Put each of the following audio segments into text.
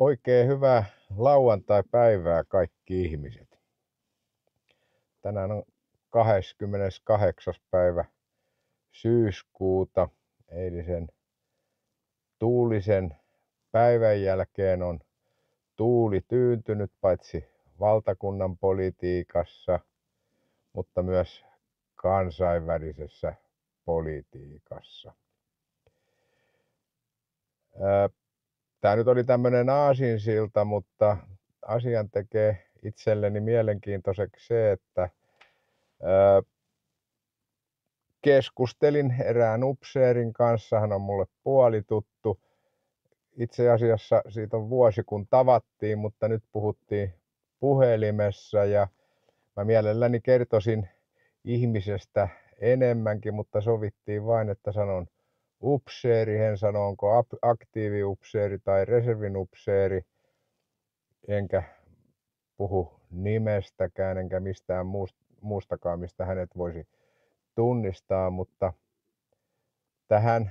Oikein hyvää lauantai-päivää kaikki ihmiset. Tänään on 28. päivä syyskuuta. Eilisen tuulisen päivän jälkeen on tuuli tyyntynyt paitsi valtakunnan politiikassa, mutta myös kansainvälisessä politiikassa. Öö, Tämä nyt oli tämmöinen aasinsilta, mutta asian tekee itselleni mielenkiintoiseksi se, että ö, keskustelin erään upseerin kanssa, hän on mulle puolituttu. Itse asiassa siitä on vuosi kun tavattiin, mutta nyt puhuttiin puhelimessa ja mä mielelläni kertoisin ihmisestä enemmänkin, mutta sovittiin vain, että sanon upseeri, hän sanoo, onko aktiiviupseeri tai reservinupseeri, enkä puhu nimestäkään enkä mistään muustakaan, mistä hänet voisi tunnistaa, mutta tähän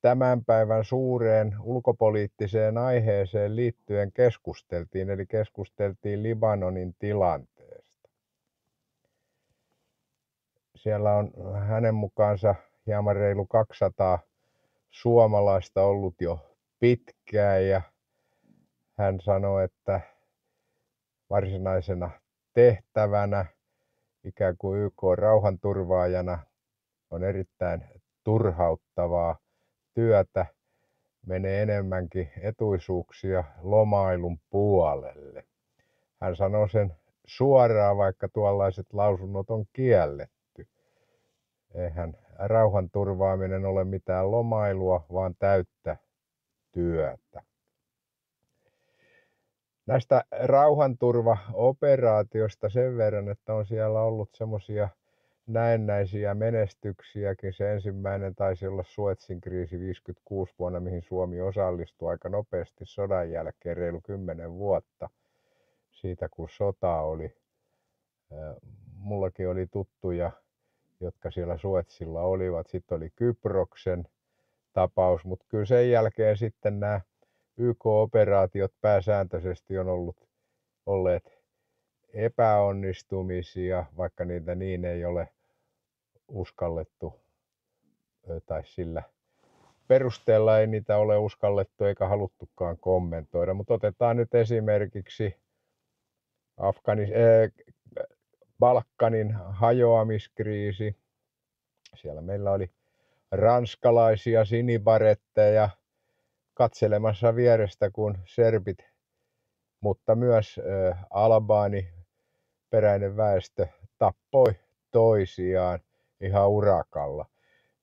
tämän päivän suureen ulkopoliittiseen aiheeseen liittyen keskusteltiin, eli keskusteltiin Libanonin tilanteesta. Siellä on hänen mukaansa hieman reilu 200 suomalaista ollut jo pitkään ja hän sanoi, että varsinaisena tehtävänä ikään kuin YK rauhanturvaajana on erittäin turhauttavaa työtä, menee enemmänkin etuisuuksia lomailun puolelle. Hän sanoi sen suoraan, vaikka tuollaiset lausunnot on kielletty eihän rauhanturvaaminen ole mitään lomailua, vaan täyttä työtä. Näistä rauhanturvaoperaatiosta sen verran, että on siellä ollut semmoisia näennäisiä menestyksiäkin. Se ensimmäinen taisi olla Suetsin kriisi 56 vuonna, mihin Suomi osallistui aika nopeasti sodan jälkeen, reilu 10 vuotta siitä, kun sota oli. Mullakin oli tuttuja jotka siellä Suetsilla olivat. Sitten oli Kyproksen tapaus, mutta kyllä sen jälkeen sitten nämä YK-operaatiot pääsääntöisesti on ollut, olleet epäonnistumisia, vaikka niitä niin ei ole uskallettu tai sillä perusteella ei niitä ole uskallettu eikä haluttukaan kommentoida. Mutta otetaan nyt esimerkiksi Afganis- äh, Balkanin hajoamiskriisi. Siellä meillä oli ranskalaisia sinibaretteja katselemassa vierestä, kun serbit, mutta myös albaani peräinen väestö tappoi toisiaan ihan urakalla.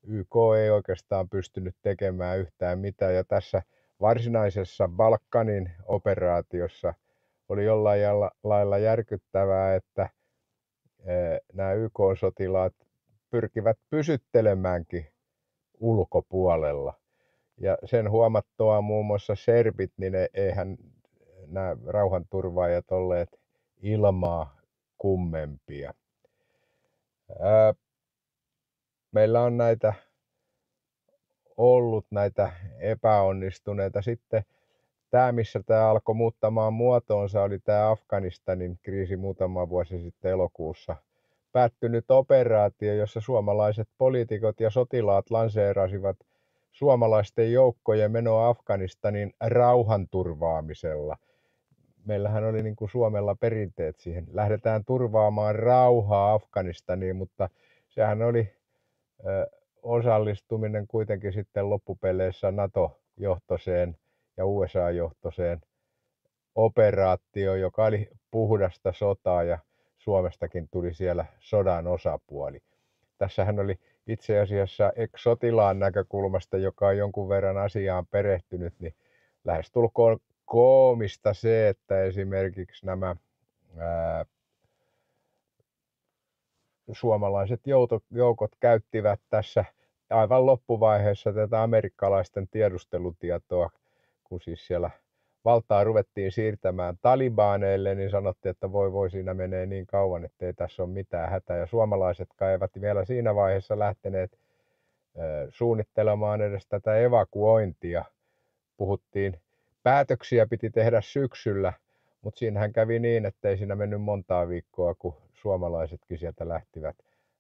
YK ei oikeastaan pystynyt tekemään yhtään mitään ja tässä varsinaisessa Balkanin operaatiossa oli jollain lailla järkyttävää, että – nämä YK-sotilaat pyrkivät pysyttelemäänkin ulkopuolella. Ja sen huomattua muun muassa serbit, niin ne, eihän nämä rauhanturvaajat olleet ilmaa kummempia. Ää, meillä on näitä ollut näitä epäonnistuneita sitten tämä, missä tämä alkoi muuttamaan muotoonsa, oli tämä Afganistanin kriisi muutama vuosi sitten elokuussa. Päättynyt operaatio, jossa suomalaiset poliitikot ja sotilaat lanseerasivat suomalaisten joukkojen menoa Afganistanin rauhanturvaamisella. Meillähän oli niin kuin Suomella perinteet siihen. Lähdetään turvaamaan rauhaa Afganistaniin, mutta sehän oli ö, osallistuminen kuitenkin sitten loppupeleissä NATO-johtoseen – ja USA-johtoiseen operaatioon, joka oli puhdasta sotaa ja Suomestakin tuli siellä sodan osapuoli. Tässähän oli itse asiassa sotilaan näkökulmasta, joka on jonkun verran asiaan perehtynyt, niin lähestulkoon koomista se, että esimerkiksi nämä ää, suomalaiset joukot käyttivät tässä aivan loppuvaiheessa tätä amerikkalaisten tiedustelutietoa kun siis siellä valtaa ruvettiin siirtämään talibaaneille, niin sanottiin, että voi voi siinä menee niin kauan, että ei tässä ole mitään hätää. Ja Suomalaiset eivät vielä siinä vaiheessa lähteneet suunnittelemaan edes tätä evakuointia. Puhuttiin, päätöksiä piti tehdä syksyllä, mutta siinähän kävi niin, että ei siinä mennyt montaa viikkoa, kun suomalaisetkin sieltä lähtivät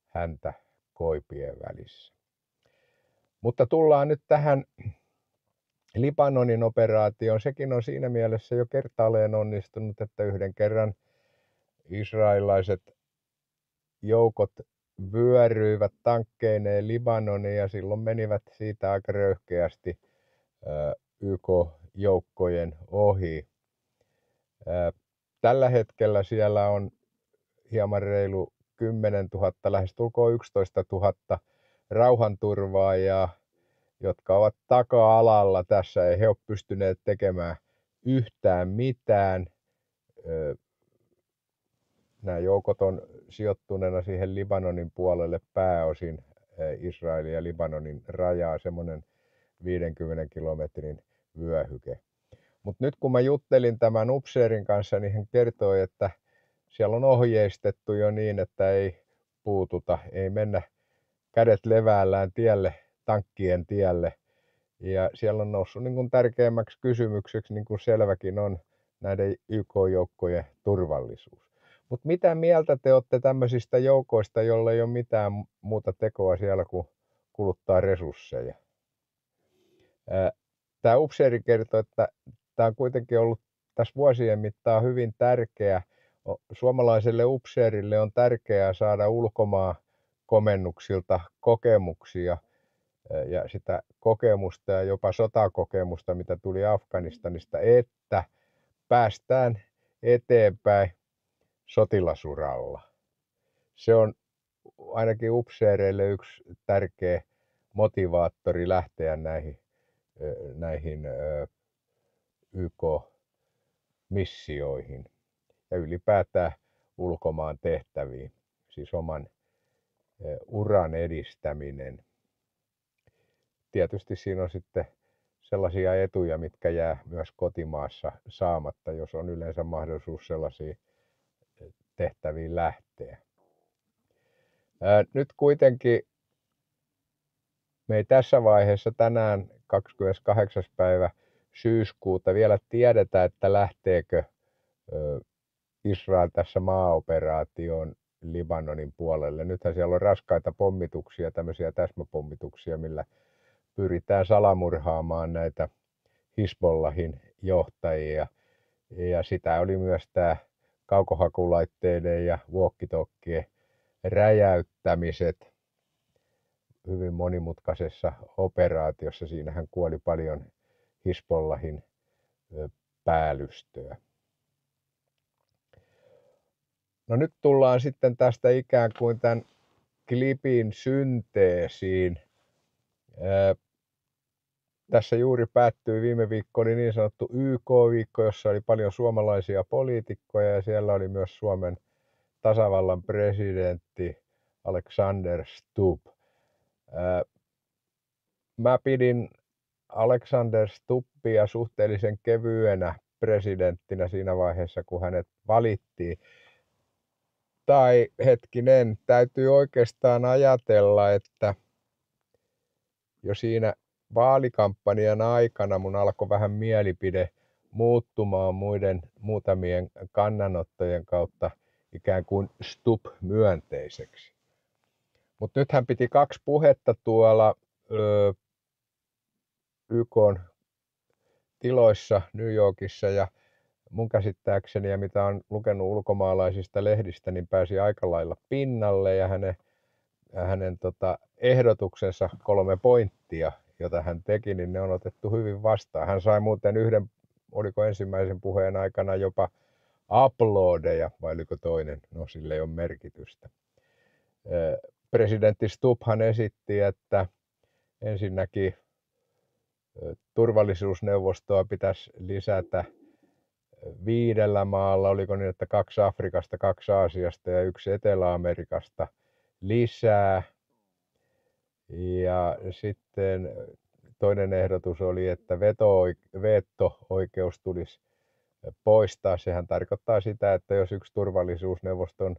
häntä koipien välissä. Mutta tullaan nyt tähän Libanonin operaatioon. Sekin on siinä mielessä jo kertaalleen onnistunut, että yhden kerran israelilaiset joukot vyöryivät tankkeineen Libanoniin ja silloin menivät siitä aika röyhkeästi YK-joukkojen ohi. Tällä hetkellä siellä on hieman reilu 10 000, lähes tulkoon 11 000 rauhanturvaajaa jotka ovat taka-alalla tässä. Ei he ole pystyneet tekemään yhtään mitään. Nämä joukot on sijoittuneena siihen Libanonin puolelle pääosin Israelin ja Libanonin rajaa, semmoinen 50 kilometrin vyöhyke. Mutta nyt kun mä juttelin tämän upseerin kanssa, niin hän kertoi, että siellä on ohjeistettu jo niin, että ei puututa, ei mennä kädet levällään tielle tankkien tielle. Ja siellä on noussut niin kuin tärkeimmäksi kysymykseksi, niin kuin selväkin on, näiden YK-joukkojen turvallisuus. Mutta mitä mieltä te olette tämmöisistä joukoista, joilla ei ole mitään muuta tekoa siellä kuin kuluttaa resursseja? Tämä upseeri kertoi, että tämä on kuitenkin ollut tässä vuosien mittaan hyvin tärkeä. Suomalaiselle upseerille on tärkeää saada ulkomaan komennuksilta kokemuksia – ja sitä kokemusta ja jopa sotakokemusta, mitä tuli Afganistanista, että päästään eteenpäin sotilasuralla. Se on ainakin upseereille yksi tärkeä motivaattori lähteä näihin, näihin YK-missioihin ja ylipäätään ulkomaan tehtäviin, siis oman uran edistäminen – tietysti siinä on sitten sellaisia etuja, mitkä jää myös kotimaassa saamatta, jos on yleensä mahdollisuus sellaisiin eh, tehtäviin lähteä. Nyt kuitenkin me ei tässä vaiheessa tänään 28. päivä syyskuuta vielä tiedetä, että lähteekö Israel tässä maaoperaatioon Libanonin puolelle. Nythän siellä on raskaita pommituksia, tämmöisiä täsmäpommituksia, millä pyritään salamurhaamaan näitä Hisbollahin johtajia. Ja sitä oli myös tämä kaukohakulaitteiden ja vuokkitokkien räjäyttämiset hyvin monimutkaisessa operaatiossa. Siinähän kuoli paljon Hisbollahin päällystöä. No nyt tullaan sitten tästä ikään kuin tämän klipin synteesiin – tässä juuri päättyi viime viikko, oli niin sanottu YK-viikko, jossa oli paljon suomalaisia poliitikkoja ja siellä oli myös Suomen tasavallan presidentti Alexander Stubb. Mä pidin Alexander Stubbia suhteellisen kevyenä presidenttinä siinä vaiheessa, kun hänet valittiin. Tai hetkinen, täytyy oikeastaan ajatella, että – jo siinä vaalikampanjan aikana mun alkoi vähän mielipide muuttumaan muiden muutamien kannanottojen kautta ikään kuin stup myönteiseksi. Mutta nythän piti kaksi puhetta tuolla ö, YK tiloissa New Yorkissa ja mun käsittääkseni ja mitä on lukenut ulkomaalaisista lehdistä, niin pääsi aika lailla pinnalle ja hänen hänen tota, ehdotuksensa kolme pointtia, jota hän teki, niin ne on otettu hyvin vastaan. Hän sai muuten yhden, oliko ensimmäisen puheen aikana jopa uploadeja, vai oliko toinen, no sille ei ole merkitystä. Presidentti Stubhan esitti, että ensinnäkin turvallisuusneuvostoa pitäisi lisätä viidellä maalla, oliko niin, että kaksi Afrikasta, kaksi Aasiasta ja yksi Etelä-Amerikasta – lisää. Ja sitten toinen ehdotus oli, että veto-oikeus tulisi poistaa. Sehän tarkoittaa sitä, että jos yksi turvallisuusneuvoston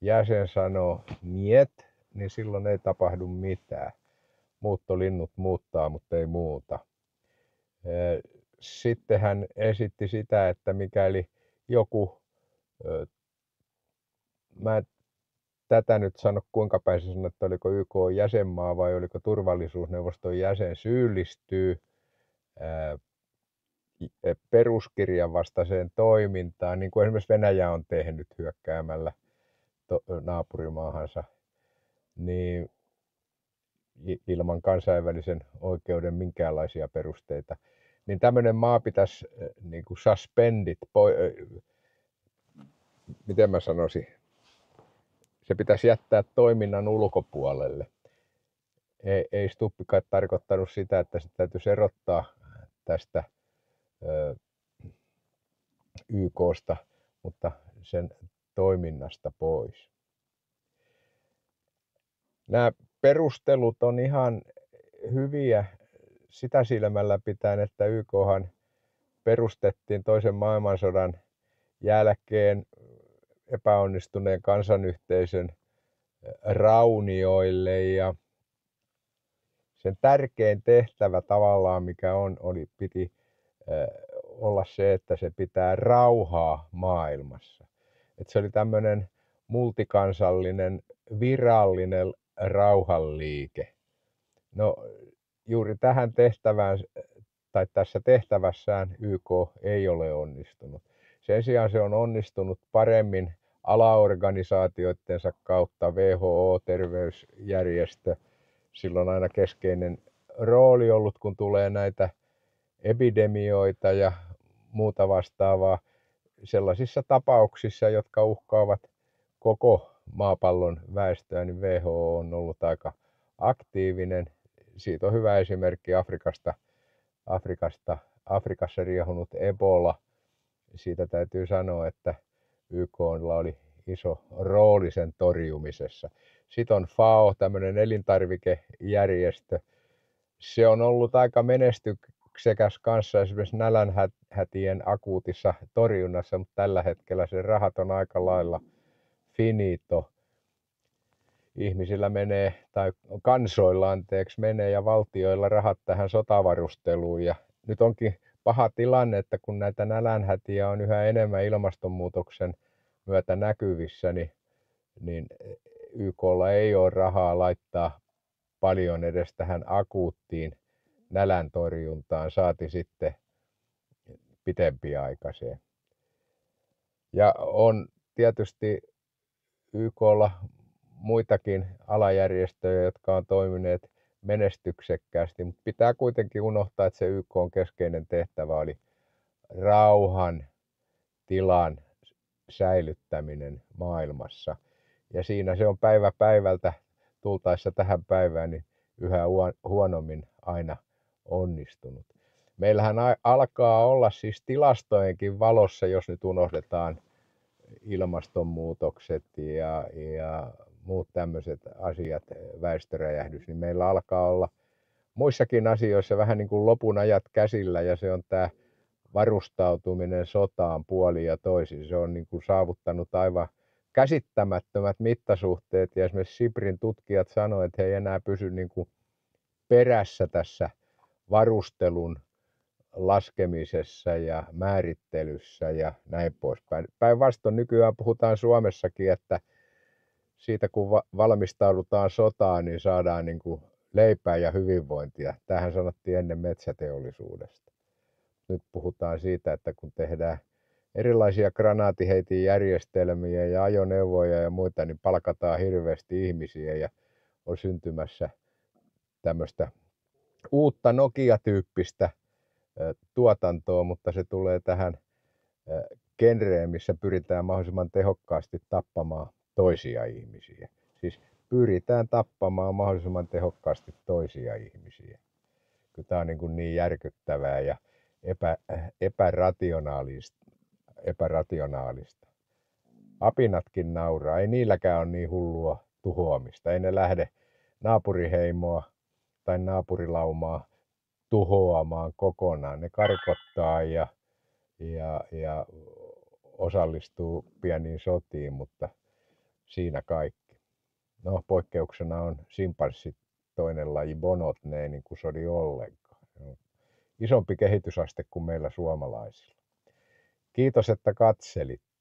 jäsen sanoo niet, niin silloin ei tapahdu mitään. Muuttolinnut muuttaa, mutta ei muuta. Sitten hän esitti sitä, että mikäli joku, mä en tätä nyt sano, kuinka päin se sanoi, että oliko YK jäsenmaa vai oliko turvallisuusneuvoston jäsen, syyllistyy e, peruskirjan vastaiseen toimintaan, niin kuin esimerkiksi Venäjä on tehnyt hyökkäämällä naapurimaahansa, niin ilman kansainvälisen oikeuden minkäänlaisia perusteita, niin tämmöinen maa pitäisi niin kuin suspendit, miten mä sanoisin, se pitäisi jättää toiminnan ulkopuolelle. Ei, ei Stuppi kai tarkoittanut sitä, että se täytyisi erottaa tästä ö, YKsta, mutta sen toiminnasta pois. Nämä perustelut on ihan hyviä sitä silmällä pitäen, että YKhan perustettiin toisen maailmansodan jälkeen epäonnistuneen kansanyhteisön raunioille ja sen tärkein tehtävä tavallaan, mikä on, oli, piti olla se, että se pitää rauhaa maailmassa. Et se oli tämmöinen multikansallinen virallinen rauhanliike. No juuri tähän tehtävään tai tässä tehtävässään YK ei ole onnistunut. Sen sijaan se on onnistunut paremmin alaorganisaatioittensa kautta, WHO, terveysjärjestö, sillä on aina keskeinen rooli ollut, kun tulee näitä epidemioita ja muuta vastaavaa sellaisissa tapauksissa, jotka uhkaavat koko maapallon väestöä, niin WHO on ollut aika aktiivinen. Siitä on hyvä esimerkki Afrikasta, Afrikasta Afrikassa riehunut Ebola. Siitä täytyy sanoa, että YKlla oli iso rooli sen torjumisessa. Sitten on FAO, tämmöinen elintarvikejärjestö. Se on ollut aika menestyksekäs kanssa esimerkiksi nälänhätien akuutissa torjunnassa, mutta tällä hetkellä sen rahat on aika lailla finito. Ihmisillä menee, tai kansoilla anteeksi, menee ja valtioilla rahat tähän sotavarusteluun. Ja nyt onkin paha tilanne, että kun näitä nälänhätiä on yhä enemmän ilmastonmuutoksen myötä näkyvissä, niin, niin eh, YKlla ei ole rahaa laittaa paljon edes tähän akuuttiin nälän torjuntaan, saati sitten pitempiaikaiseen. Ja on tietysti YKlla muitakin alajärjestöjä, jotka on toimineet menestyksekkäästi, mutta pitää kuitenkin unohtaa, että se YK on keskeinen tehtävä oli rauhan tilan säilyttäminen maailmassa. Ja siinä se on päivä päivältä tultaessa tähän päivään niin yhä huonommin aina onnistunut. Meillähän alkaa olla siis tilastojenkin valossa, jos nyt unohdetaan ilmastonmuutokset ja, ja muut tämmöiset asiat, eh, väestöräjähdys, niin meillä alkaa olla muissakin asioissa vähän niin kuin lopun ajat käsillä ja se on tämä varustautuminen sotaan puoli ja toisin. Se on niin kuin saavuttanut aivan käsittämättömät mittasuhteet ja esimerkiksi Siprin tutkijat sanoivat, että he ei enää pysy niin kuin perässä tässä varustelun laskemisessa ja määrittelyssä ja näin poispäin. Päinvastoin nykyään puhutaan Suomessakin, että – siitä, kun va- valmistaudutaan sotaan, niin saadaan niin kuin leipää ja hyvinvointia. Tähän sanottiin ennen metsäteollisuudesta. Nyt puhutaan siitä, että kun tehdään erilaisia granaatiheitin järjestelmiä ja ajoneuvoja ja muita, niin palkataan hirveästi ihmisiä ja on syntymässä tämmöistä uutta Nokia-tyyppistä tuotantoa, mutta se tulee tähän genreen, missä pyritään mahdollisimman tehokkaasti tappamaan toisia ihmisiä. Siis pyritään tappamaan mahdollisimman tehokkaasti toisia ihmisiä. Kyllä tämä on niin, kuin niin järkyttävää ja epä, epärationaalista, epärationaalista. Apinatkin nauraa, ei niilläkään ole niin hullua tuhoamista. Ei ne lähde naapuriheimoa tai naapurilaumaa tuhoamaan kokonaan. Ne karkottaa ja, ja, ja osallistuu pieniin sotiin, mutta – siinä kaikki. No poikkeuksena on simpanssit toinen laji bonot, ne ei niin kuin sodi ollenkaan. Isompi kehitysaste kuin meillä suomalaisilla. Kiitos, että katselit.